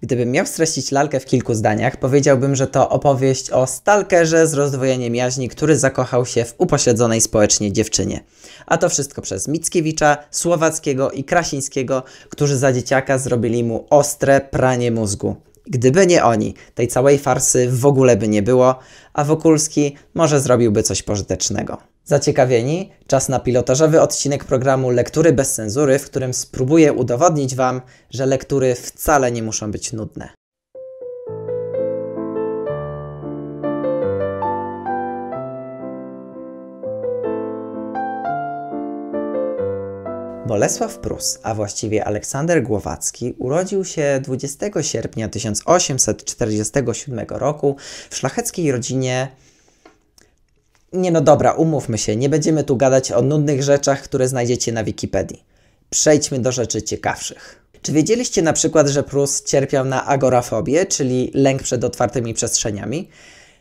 Gdybym miał streścić lalkę w kilku zdaniach, powiedziałbym, że to opowieść o stalkerze z rozdwojeniem jaźni, który zakochał się w upośledzonej społecznie dziewczynie. A to wszystko przez Mickiewicza, Słowackiego i Krasińskiego, którzy za dzieciaka zrobili mu ostre pranie mózgu. Gdyby nie oni, tej całej farsy w ogóle by nie było, a Wokulski może zrobiłby coś pożytecznego. Zaciekawieni? Czas na pilotażowy odcinek programu Lektury bez cenzury, w którym spróbuję udowodnić Wam, że lektury wcale nie muszą być nudne. Bolesław Prus, a właściwie Aleksander Głowacki, urodził się 20 sierpnia 1847 roku w szlacheckiej rodzinie nie no dobra, umówmy się, nie będziemy tu gadać o nudnych rzeczach, które znajdziecie na Wikipedii. Przejdźmy do rzeczy ciekawszych. Czy wiedzieliście na przykład, że Prus cierpiał na agorafobię, czyli lęk przed otwartymi przestrzeniami?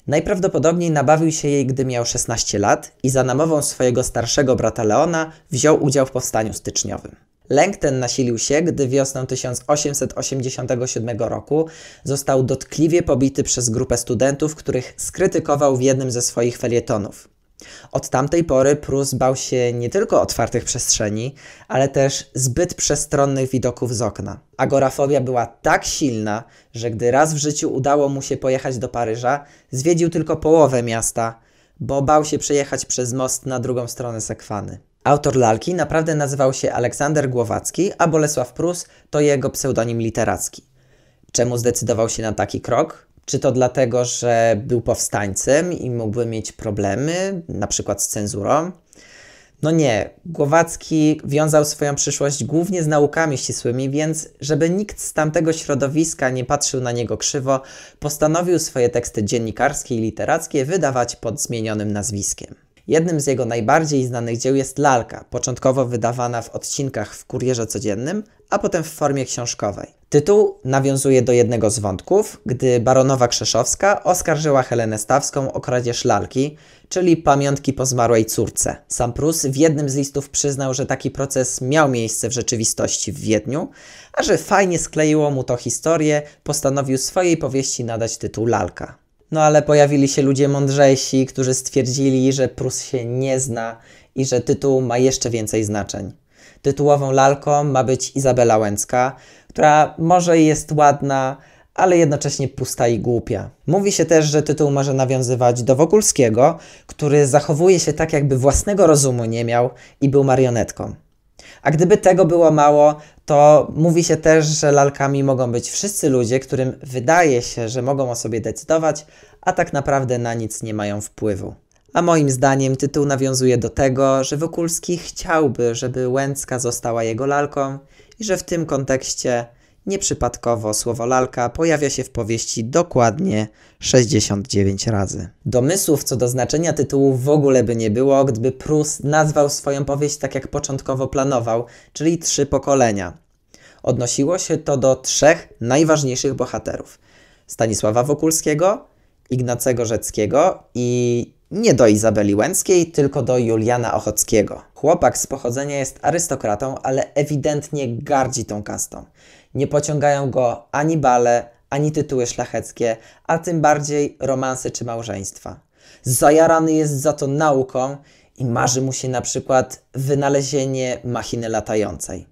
Najprawdopodobniej nabawił się jej, gdy miał 16 lat i za namową swojego starszego brata Leona wziął udział w powstaniu styczniowym. Lęk ten nasilił się, gdy wiosną 1887 roku został dotkliwie pobity przez grupę studentów, których skrytykował w jednym ze swoich felietonów. Od tamtej pory Prus bał się nie tylko otwartych przestrzeni, ale też zbyt przestronnych widoków z okna. Agorafobia była tak silna, że gdy raz w życiu udało mu się pojechać do Paryża, zwiedził tylko połowę miasta, bo bał się przejechać przez most na drugą stronę Sekwany. Autor lalki naprawdę nazywał się Aleksander Głowacki, a Bolesław Prus to jego pseudonim literacki. Czemu zdecydował się na taki krok? Czy to dlatego, że był powstańcem i mógłby mieć problemy, na przykład z cenzurą? No nie, Głowacki wiązał swoją przyszłość głównie z naukami ścisłymi, więc żeby nikt z tamtego środowiska nie patrzył na niego krzywo, postanowił swoje teksty dziennikarskie i literackie wydawać pod zmienionym nazwiskiem. Jednym z jego najbardziej znanych dzieł jest lalka, początkowo wydawana w odcinkach w kurierze codziennym, a potem w formie książkowej. Tytuł nawiązuje do jednego z wątków, gdy baronowa Krzeszowska oskarżyła Helenę Stawską o kradzież lalki, czyli pamiątki po zmarłej córce. Sam Prus w jednym z listów przyznał, że taki proces miał miejsce w rzeczywistości w Wiedniu, a że fajnie skleiło mu to historię, postanowił swojej powieści nadać tytuł Lalka. No ale pojawili się ludzie mądrzejsi, którzy stwierdzili, że Prus się nie zna i że tytuł ma jeszcze więcej znaczeń. Tytułową lalką ma być Izabela Łęcka, która może jest ładna, ale jednocześnie pusta i głupia. Mówi się też, że tytuł może nawiązywać do Wokulskiego, który zachowuje się tak, jakby własnego rozumu nie miał i był marionetką. A gdyby tego było mało, to mówi się też, że lalkami mogą być wszyscy ludzie, którym wydaje się, że mogą o sobie decydować, a tak naprawdę na nic nie mają wpływu. A moim zdaniem tytuł nawiązuje do tego, że Wokulski chciałby, żeby Łęcka została jego lalką i że w tym kontekście Nieprzypadkowo słowo lalka pojawia się w powieści dokładnie 69 razy. Domysłów co do znaczenia tytułu w ogóle by nie było, gdyby Prus nazwał swoją powieść tak jak początkowo planował, czyli trzy pokolenia. Odnosiło się to do trzech najważniejszych bohaterów: Stanisława Wokulskiego, Ignacego Rzeckiego i nie do Izabeli Łęckiej, tylko do Juliana Ochockiego. Chłopak z pochodzenia jest arystokratą, ale ewidentnie gardzi tą kastą. Nie pociągają go ani bale, ani tytuły szlacheckie, a tym bardziej romanse czy małżeństwa. Zajarany jest za to nauką i marzy mu się na przykład wynalezienie machiny latającej.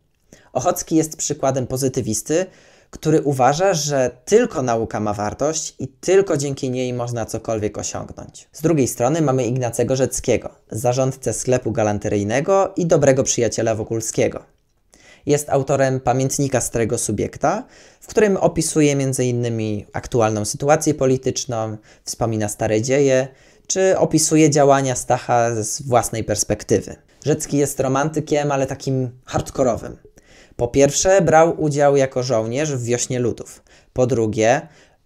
Ochocki jest przykładem pozytywisty, który uważa, że tylko nauka ma wartość i tylko dzięki niej można cokolwiek osiągnąć. Z drugiej strony mamy Ignacego Rzeckiego, zarządcę sklepu galanteryjnego i dobrego przyjaciela Wokulskiego jest autorem pamiętnika Starego Subiekta, w którym opisuje m.in. aktualną sytuację polityczną, wspomina stare dzieje, czy opisuje działania Stacha z własnej perspektywy. Rzecki jest romantykiem, ale takim hardkorowym. Po pierwsze, brał udział jako żołnierz w Wiośnie Ludów. Po drugie,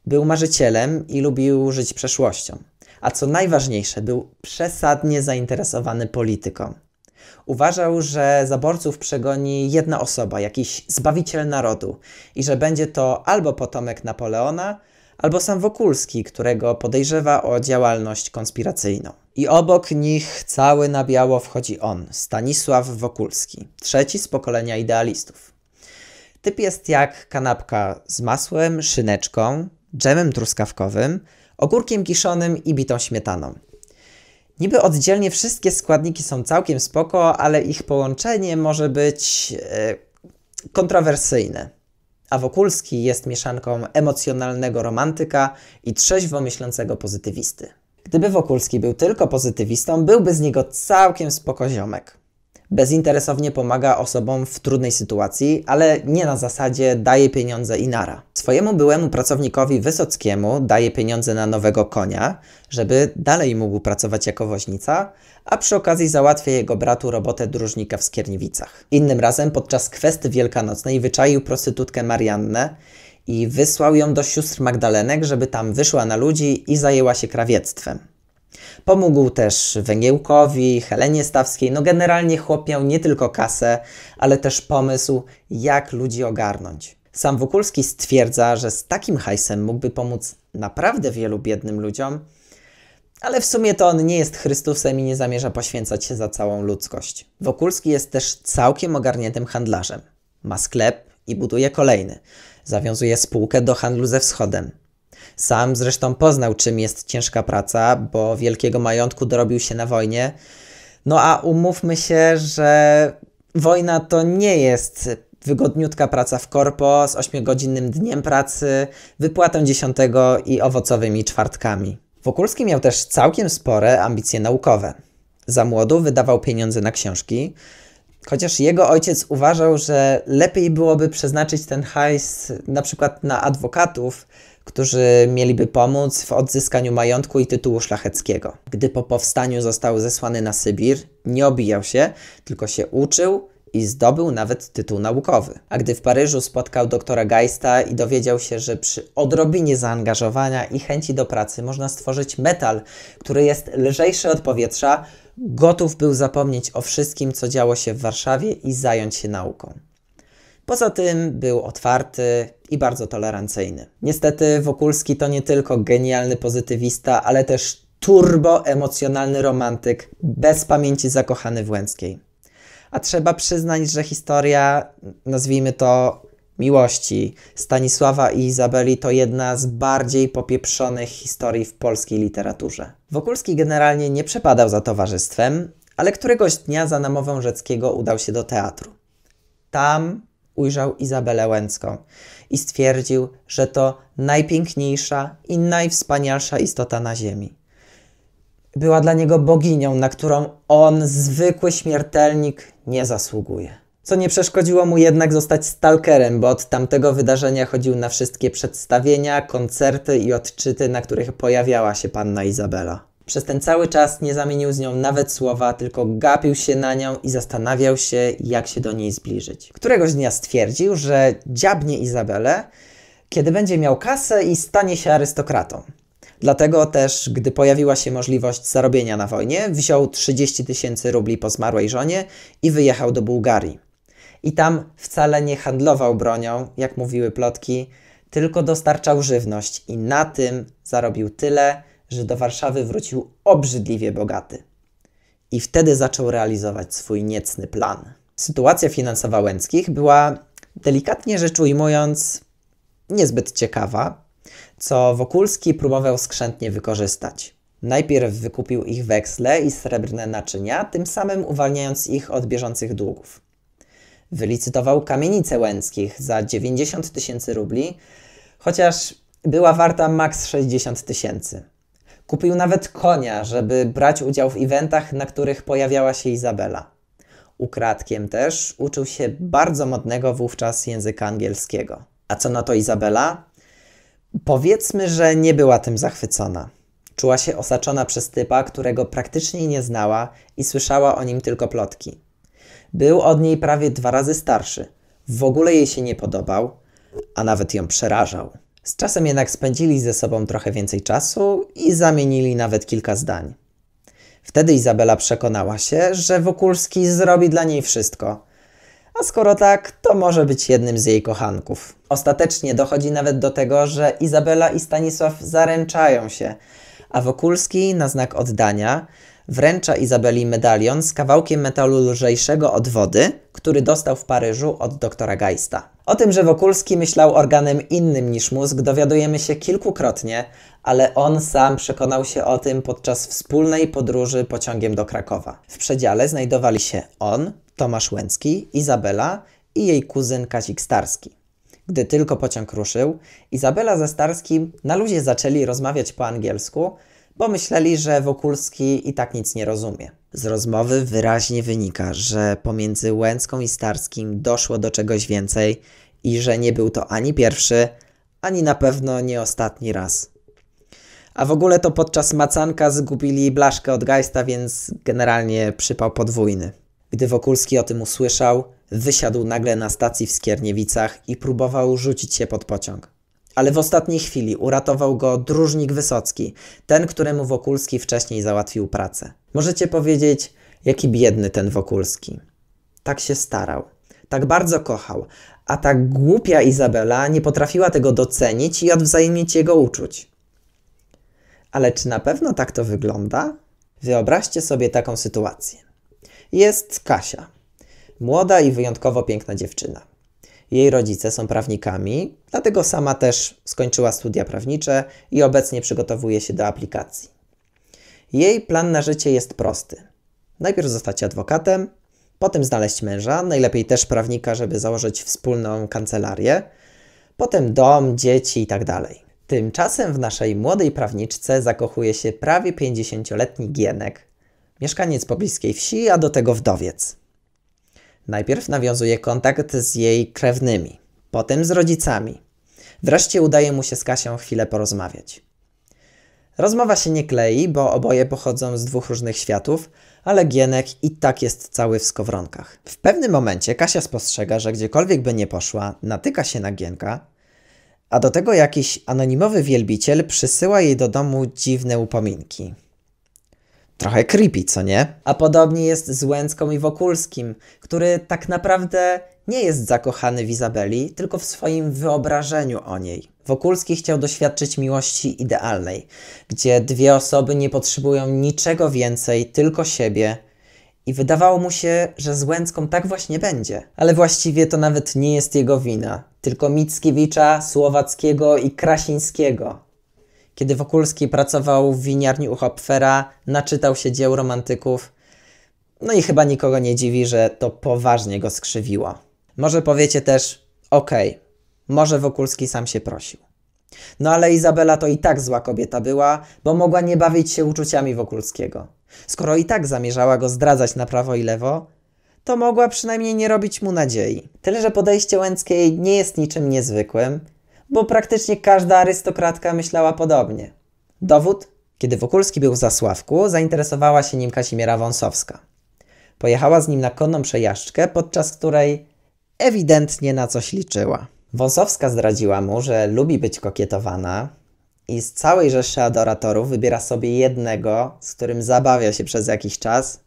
był marzycielem i lubił żyć przeszłością. A co najważniejsze, był przesadnie zainteresowany polityką. Uważał, że zaborców przegoni jedna osoba, jakiś zbawiciel narodu i że będzie to albo potomek Napoleona, albo sam Wokulski, którego podejrzewa o działalność konspiracyjną. I obok nich cały na biało wchodzi on, Stanisław Wokulski, trzeci z pokolenia idealistów. Typ jest jak kanapka z masłem, szyneczką, dżemem truskawkowym, ogórkiem kiszonym i bitą śmietaną. Niby oddzielnie wszystkie składniki są całkiem spoko, ale ich połączenie może być e, kontrowersyjne. A Wokulski jest mieszanką emocjonalnego romantyka i trzeźwo myślącego pozytywisty. Gdyby Wokulski był tylko pozytywistą, byłby z niego całkiem spoko ziomek bezinteresownie pomaga osobom w trudnej sytuacji, ale nie na zasadzie daje pieniądze i nara. Swojemu byłemu pracownikowi Wysockiemu daje pieniądze na nowego konia, żeby dalej mógł pracować jako woźnica, a przy okazji załatwia jego bratu robotę dróżnika w Skierniewicach. Innym razem podczas kwesty wielkanocnej wyczaił prostytutkę Mariannę i wysłał ją do sióstr Magdalenek, żeby tam wyszła na ludzi i zajęła się krawiectwem. Pomógł też Węgiełkowi, Helenie Stawskiej, no generalnie chłop miał nie tylko kasę, ale też pomysł, jak ludzi ogarnąć. Sam Wokulski stwierdza, że z takim hajsem mógłby pomóc naprawdę wielu biednym ludziom, ale w sumie to on nie jest Chrystusem i nie zamierza poświęcać się za całą ludzkość. Wokulski jest też całkiem ogarniętym handlarzem. Ma sklep i buduje kolejny. Zawiązuje spółkę do handlu ze wschodem. Sam zresztą poznał, czym jest ciężka praca, bo wielkiego majątku dorobił się na wojnie. No a umówmy się, że wojna to nie jest wygodniutka praca w korpo z 8-godzinnym dniem pracy, wypłatą dziesiątego i owocowymi czwartkami. Wokulski miał też całkiem spore ambicje naukowe. Za młodu wydawał pieniądze na książki, Chociaż jego ojciec uważał, że lepiej byłoby przeznaczyć ten hajs na przykład na adwokatów, którzy mieliby pomóc w odzyskaniu majątku i tytułu szlacheckiego. Gdy po powstaniu został zesłany na Sybir, nie obijał się, tylko się uczył i zdobył nawet tytuł naukowy. A gdy w Paryżu spotkał doktora Geista i dowiedział się, że przy odrobinie zaangażowania i chęci do pracy można stworzyć metal, który jest lżejszy od powietrza, Gotów był zapomnieć o wszystkim, co działo się w Warszawie i zająć się nauką. Poza tym był otwarty i bardzo tolerancyjny. Niestety Wokulski to nie tylko genialny pozytywista, ale też turboemocjonalny romantyk, bez pamięci zakochany w Łęckiej. A trzeba przyznać, że historia, nazwijmy to miłości Stanisława i Izabeli to jedna z bardziej popieprzonych historii w polskiej literaturze. Wokulski generalnie nie przepadał za towarzystwem, ale któregoś dnia za namową Rzeckiego udał się do teatru. Tam ujrzał Izabelę Łęcką i stwierdził, że to najpiękniejsza i najwspanialsza istota na ziemi. Była dla niego boginią, na którą on, zwykły śmiertelnik, nie zasługuje co nie przeszkodziło mu jednak zostać stalkerem, bo od tamtego wydarzenia chodził na wszystkie przedstawienia, koncerty i odczyty, na których pojawiała się panna Izabela. Przez ten cały czas nie zamienił z nią nawet słowa, tylko gapił się na nią i zastanawiał się, jak się do niej zbliżyć. Któregoś dnia stwierdził, że dziabnie Izabelę, kiedy będzie miał kasę i stanie się arystokratą. Dlatego też, gdy pojawiła się możliwość zarobienia na wojnie, wziął 30 tysięcy rubli po zmarłej żonie i wyjechał do Bułgarii. I tam wcale nie handlował bronią, jak mówiły plotki, tylko dostarczał żywność i na tym zarobił tyle, że do Warszawy wrócił obrzydliwie bogaty. I wtedy zaczął realizować swój niecny plan. Sytuacja finansowa Łęckich była, delikatnie rzecz ujmując, niezbyt ciekawa, co Wokulski próbował skrzętnie wykorzystać. Najpierw wykupił ich weksle i srebrne naczynia, tym samym uwalniając ich od bieżących długów wylicytował kamienicę Łęckich za 90 tysięcy rubli, chociaż była warta maks 60 tysięcy. Kupił nawet konia, żeby brać udział w eventach, na których pojawiała się Izabela. Ukradkiem też uczył się bardzo modnego wówczas języka angielskiego. A co na to Izabela? Powiedzmy, że nie była tym zachwycona. Czuła się osaczona przez typa, którego praktycznie nie znała i słyszała o nim tylko plotki. Był od niej prawie dwa razy starszy. W ogóle jej się nie podobał, a nawet ją przerażał. Z czasem jednak spędzili ze sobą trochę więcej czasu i zamienili nawet kilka zdań. Wtedy Izabela przekonała się, że Wokulski zrobi dla niej wszystko. A skoro tak, to może być jednym z jej kochanków. Ostatecznie dochodzi nawet do tego, że Izabela i Stanisław zaręczają się, a Wokulski na znak oddania wręcza Izabeli medalion z kawałkiem metalu lżejszego od wody, który dostał w Paryżu od doktora Geista. O tym, że Wokulski myślał organem innym niż mózg, dowiadujemy się kilkukrotnie, ale on sam przekonał się o tym podczas wspólnej podróży pociągiem do Krakowa. W przedziale znajdowali się on, Tomasz Łęcki, Izabela i jej kuzyn Kazik Starski. Gdy tylko pociąg ruszył, Izabela ze Starskim na luzie zaczęli rozmawiać po angielsku, bo myśleli, że Wokulski i tak nic nie rozumie. Z rozmowy wyraźnie wynika, że pomiędzy Łęcką i Starskim doszło do czegoś więcej i że nie był to ani pierwszy, ani na pewno nie ostatni raz. A w ogóle to podczas macanka zgubili blaszkę od Geista, więc generalnie przypał podwójny. Gdy Wokulski o tym usłyszał, wysiadł nagle na stacji w Skierniewicach i próbował rzucić się pod pociąg ale w ostatniej chwili uratował go dróżnik Wysocki, ten, któremu Wokulski wcześniej załatwił pracę. Możecie powiedzieć, jaki biedny ten Wokulski. Tak się starał, tak bardzo kochał, a tak głupia Izabela nie potrafiła tego docenić i odwzajemnić jego uczuć. Ale czy na pewno tak to wygląda? Wyobraźcie sobie taką sytuację. Jest Kasia, młoda i wyjątkowo piękna dziewczyna. Jej rodzice są prawnikami, dlatego sama też skończyła studia prawnicze i obecnie przygotowuje się do aplikacji. Jej plan na życie jest prosty. Najpierw zostać adwokatem, potem znaleźć męża, najlepiej też prawnika, żeby założyć wspólną kancelarię, potem dom, dzieci itd. Tak Tymczasem w naszej młodej prawniczce zakochuje się prawie 50-letni Gienek, mieszkaniec pobliskiej wsi, a do tego wdowiec. Najpierw nawiązuje kontakt z jej krewnymi, potem z rodzicami. Wreszcie udaje mu się z Kasią chwilę porozmawiać. Rozmowa się nie klei, bo oboje pochodzą z dwóch różnych światów, ale Gienek i tak jest cały w skowronkach. W pewnym momencie Kasia spostrzega, że gdziekolwiek by nie poszła, natyka się na Gienka, a do tego jakiś anonimowy wielbiciel przysyła jej do domu dziwne upominki trochę creepy, co nie? A podobnie jest z Łęcką i Wokulskim, który tak naprawdę nie jest zakochany w Izabeli, tylko w swoim wyobrażeniu o niej. Wokulski chciał doświadczyć miłości idealnej, gdzie dwie osoby nie potrzebują niczego więcej, tylko siebie. I wydawało mu się, że z Łęcką tak właśnie będzie. Ale właściwie to nawet nie jest jego wina, tylko Mickiewicza, Słowackiego i Krasińskiego. Kiedy Wokulski pracował w winiarni u Hopfera, naczytał się dzieł romantyków. No i chyba nikogo nie dziwi, że to poważnie go skrzywiło. Może powiecie też, okej, okay, może Wokulski sam się prosił. No ale Izabela to i tak zła kobieta była, bo mogła nie bawić się uczuciami Wokulskiego. Skoro i tak zamierzała go zdradzać na prawo i lewo, to mogła przynajmniej nie robić mu nadziei. Tyle, że podejście Łęckiej nie jest niczym niezwykłym, bo praktycznie każda arystokratka myślała podobnie. Dowód? Kiedy Wokulski był w Zasławku, zainteresowała się nim Kazimiera Wąsowska. Pojechała z nim na konną przejażdżkę, podczas której ewidentnie na coś liczyła. Wąsowska zdradziła mu, że lubi być kokietowana i z całej rzeszy adoratorów wybiera sobie jednego, z którym zabawia się przez jakiś czas,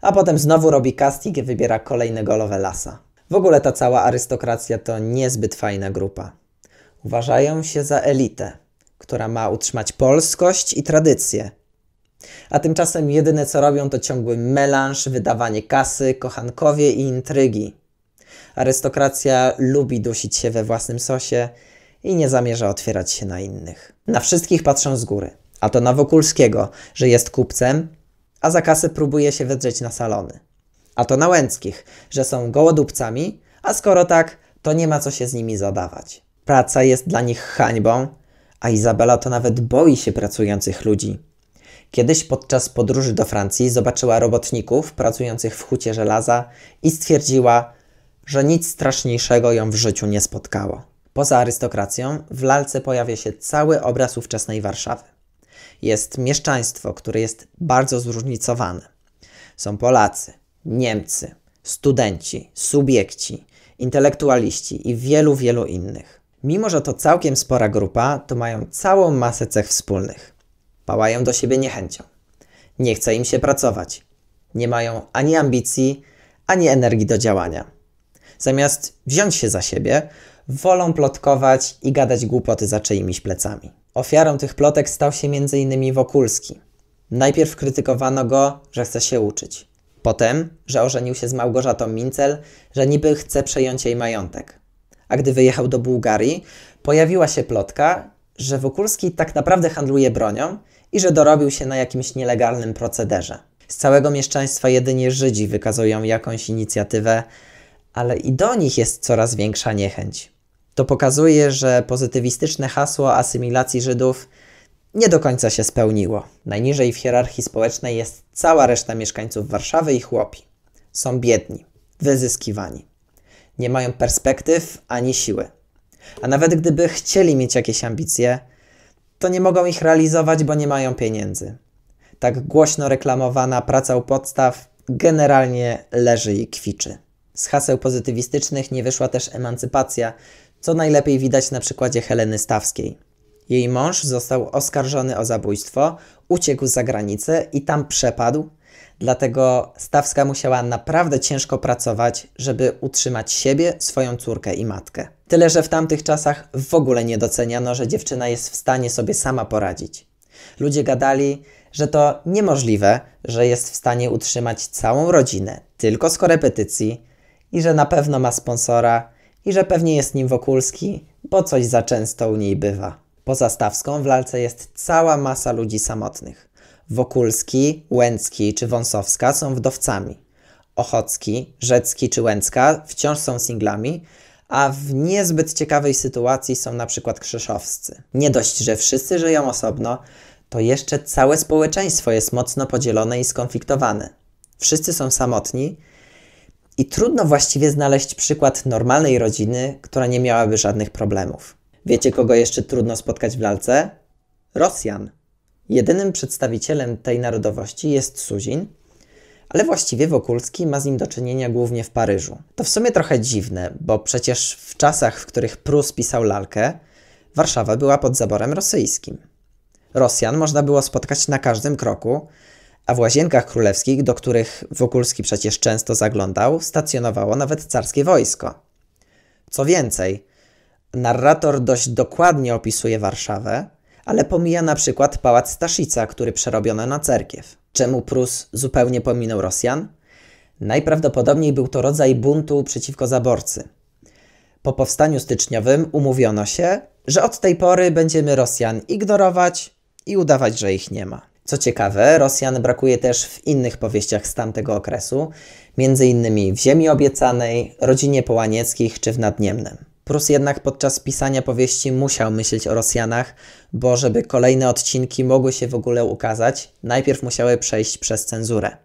a potem znowu robi casting i wybiera kolejnego lasa. W ogóle ta cała arystokracja to niezbyt fajna grupa. Uważają się za elitę, która ma utrzymać polskość i tradycję. A tymczasem jedyne co robią to ciągły melanż, wydawanie kasy, kochankowie i intrygi. Arystokracja lubi dusić się we własnym sosie i nie zamierza otwierać się na innych. Na wszystkich patrzą z góry, a to na Wokulskiego, że jest kupcem, a za kasę próbuje się wedrzeć na salony. A to na Łęckich, że są gołodupcami, a skoro tak, to nie ma co się z nimi zadawać. Praca jest dla nich hańbą, a Izabela to nawet boi się pracujących ludzi. Kiedyś podczas podróży do Francji zobaczyła robotników pracujących w hucie żelaza i stwierdziła, że nic straszniejszego ją w życiu nie spotkało. Poza arystokracją w lalce pojawia się cały obraz ówczesnej Warszawy. Jest mieszczaństwo, które jest bardzo zróżnicowane. Są Polacy, Niemcy, studenci, subiekci, intelektualiści i wielu, wielu innych. Mimo, że to całkiem spora grupa, to mają całą masę cech wspólnych. Pałają do siebie niechęcią. Nie chce im się pracować. Nie mają ani ambicji, ani energii do działania. Zamiast wziąć się za siebie, wolą plotkować i gadać głupoty za czyimiś plecami. Ofiarą tych plotek stał się m.in. Wokulski. Najpierw krytykowano go, że chce się uczyć. Potem, że ożenił się z Małgorzatą Mincel, że niby chce przejąć jej majątek a gdy wyjechał do Bułgarii, pojawiła się plotka, że Wokulski tak naprawdę handluje bronią i że dorobił się na jakimś nielegalnym procederze. Z całego mieszczaństwa jedynie Żydzi wykazują jakąś inicjatywę, ale i do nich jest coraz większa niechęć. To pokazuje, że pozytywistyczne hasło asymilacji Żydów nie do końca się spełniło. Najniżej w hierarchii społecznej jest cała reszta mieszkańców Warszawy i chłopi. Są biedni, wyzyskiwani nie mają perspektyw ani siły. A nawet gdyby chcieli mieć jakieś ambicje, to nie mogą ich realizować, bo nie mają pieniędzy. Tak głośno reklamowana praca u podstaw generalnie leży i kwiczy. Z haseł pozytywistycznych nie wyszła też emancypacja, co najlepiej widać na przykładzie Heleny Stawskiej. Jej mąż został oskarżony o zabójstwo, uciekł za granicę i tam przepadł, Dlatego Stawska musiała naprawdę ciężko pracować, żeby utrzymać siebie, swoją córkę i matkę. Tyle, że w tamtych czasach w ogóle nie doceniano, że dziewczyna jest w stanie sobie sama poradzić. Ludzie gadali, że to niemożliwe, że jest w stanie utrzymać całą rodzinę tylko z korepetycji i że na pewno ma sponsora i że pewnie jest nim Wokulski, bo coś za często u niej bywa. Poza Stawską w lalce jest cała masa ludzi samotnych. Wokulski, Łęcki czy Wąsowska są wdowcami. Ochocki, Rzecki czy Łęcka wciąż są singlami, a w niezbyt ciekawej sytuacji są na przykład Krzeszowscy. Nie dość, że wszyscy żyją osobno, to jeszcze całe społeczeństwo jest mocno podzielone i skonfliktowane. Wszyscy są samotni i trudno właściwie znaleźć przykład normalnej rodziny, która nie miałaby żadnych problemów. Wiecie, kogo jeszcze trudno spotkać w lalce? Rosjan. Jedynym przedstawicielem tej narodowości jest Suzin, ale właściwie Wokulski ma z nim do czynienia głównie w Paryżu. To w sumie trochę dziwne, bo przecież w czasach, w których Prus pisał lalkę, Warszawa była pod zaborem rosyjskim. Rosjan można było spotkać na każdym kroku, a w łazienkach królewskich, do których Wokulski przecież często zaglądał, stacjonowało nawet carskie wojsko. Co więcej, narrator dość dokładnie opisuje Warszawę, ale pomija na przykład pałac Staszica, który przerobiono na cerkiew. Czemu Prus zupełnie pominął Rosjan? Najprawdopodobniej był to rodzaj buntu przeciwko zaborcy. Po powstaniu styczniowym umówiono się, że od tej pory będziemy Rosjan ignorować i udawać, że ich nie ma. Co ciekawe, Rosjan brakuje też w innych powieściach z tamtego okresu, m.in. w Ziemi Obiecanej, Rodzinie Połanieckich czy w Nadniemnym. Prus jednak podczas pisania powieści musiał myśleć o Rosjanach, bo żeby kolejne odcinki mogły się w ogóle ukazać, najpierw musiały przejść przez cenzurę.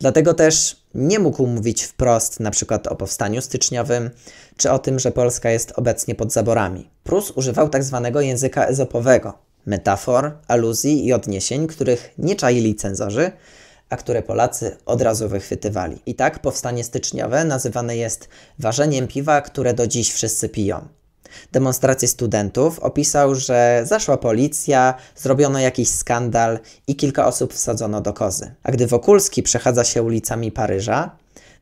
Dlatego też nie mógł mówić wprost na przykład o powstaniu styczniowym czy o tym, że Polska jest obecnie pod zaborami. Prus używał tak zwanego języka ezopowego, metafor, aluzji i odniesień, których nie czaili cenzorzy, a które Polacy od razu wychwytywali. I tak powstanie styczniowe nazywane jest ważeniem piwa, które do dziś wszyscy piją demonstrację studentów, opisał, że zaszła policja, zrobiono jakiś skandal i kilka osób wsadzono do kozy. A gdy Wokulski przechadza się ulicami Paryża,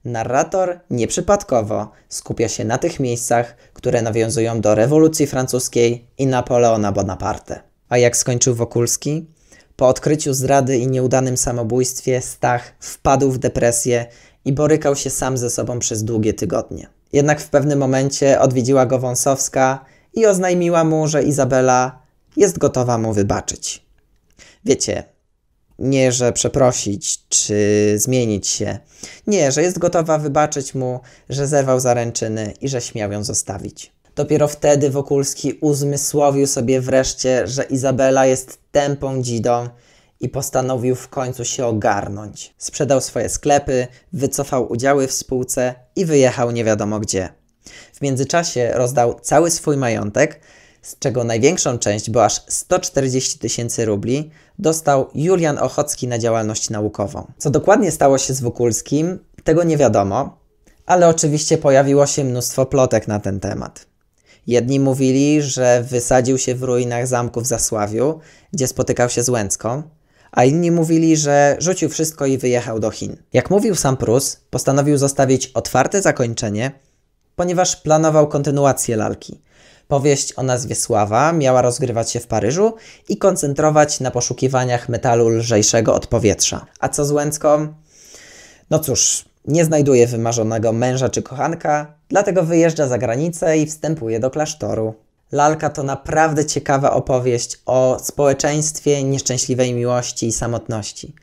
narrator nieprzypadkowo skupia się na tych miejscach, które nawiązują do rewolucji francuskiej i Napoleona Bonaparte. A jak skończył Wokulski? Po odkryciu zdrady i nieudanym samobójstwie Stach wpadł w depresję i borykał się sam ze sobą przez długie tygodnie. Jednak w pewnym momencie odwiedziła go Wąsowska i oznajmiła mu, że Izabela jest gotowa mu wybaczyć. Wiecie, nie, że przeprosić czy zmienić się. Nie, że jest gotowa wybaczyć mu, że zerwał zaręczyny i że śmiał ją zostawić. Dopiero wtedy Wokulski uzmysłowił sobie wreszcie, że Izabela jest tępą dzidą i postanowił w końcu się ogarnąć. Sprzedał swoje sklepy, wycofał udziały w spółce i wyjechał nie wiadomo gdzie. W międzyczasie rozdał cały swój majątek, z czego największą część, bo aż 140 tysięcy rubli, dostał Julian Ochocki na działalność naukową. Co dokładnie stało się z Wokulskim, tego nie wiadomo, ale oczywiście pojawiło się mnóstwo plotek na ten temat. Jedni mówili, że wysadził się w ruinach zamku w Zasławiu, gdzie spotykał się z Łęcką, a inni mówili, że rzucił wszystko i wyjechał do Chin. Jak mówił sam Prus, postanowił zostawić otwarte zakończenie, ponieważ planował kontynuację lalki. Powieść o nazwie Sława miała rozgrywać się w Paryżu i koncentrować na poszukiwaniach metalu lżejszego od powietrza. A co z Łęcką? No cóż, nie znajduje wymarzonego męża czy kochanka, dlatego wyjeżdża za granicę i wstępuje do klasztoru. Lalka to naprawdę ciekawa opowieść o społeczeństwie nieszczęśliwej miłości i samotności.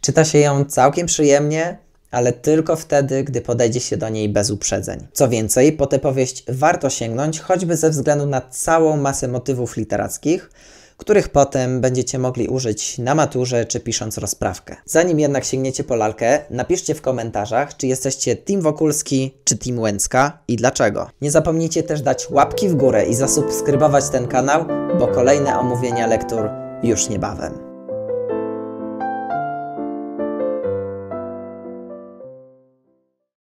Czyta się ją całkiem przyjemnie, ale tylko wtedy, gdy podejdzie się do niej bez uprzedzeń. Co więcej, po tę powieść warto sięgnąć choćby ze względu na całą masę motywów literackich, których potem będziecie mogli użyć na maturze czy pisząc rozprawkę. Zanim jednak sięgniecie po lalkę, napiszcie w komentarzach, czy jesteście Team Wokulski czy Team Łęcka i dlaczego. Nie zapomnijcie też dać łapki w górę i zasubskrybować ten kanał, bo kolejne omówienia lektur już niebawem.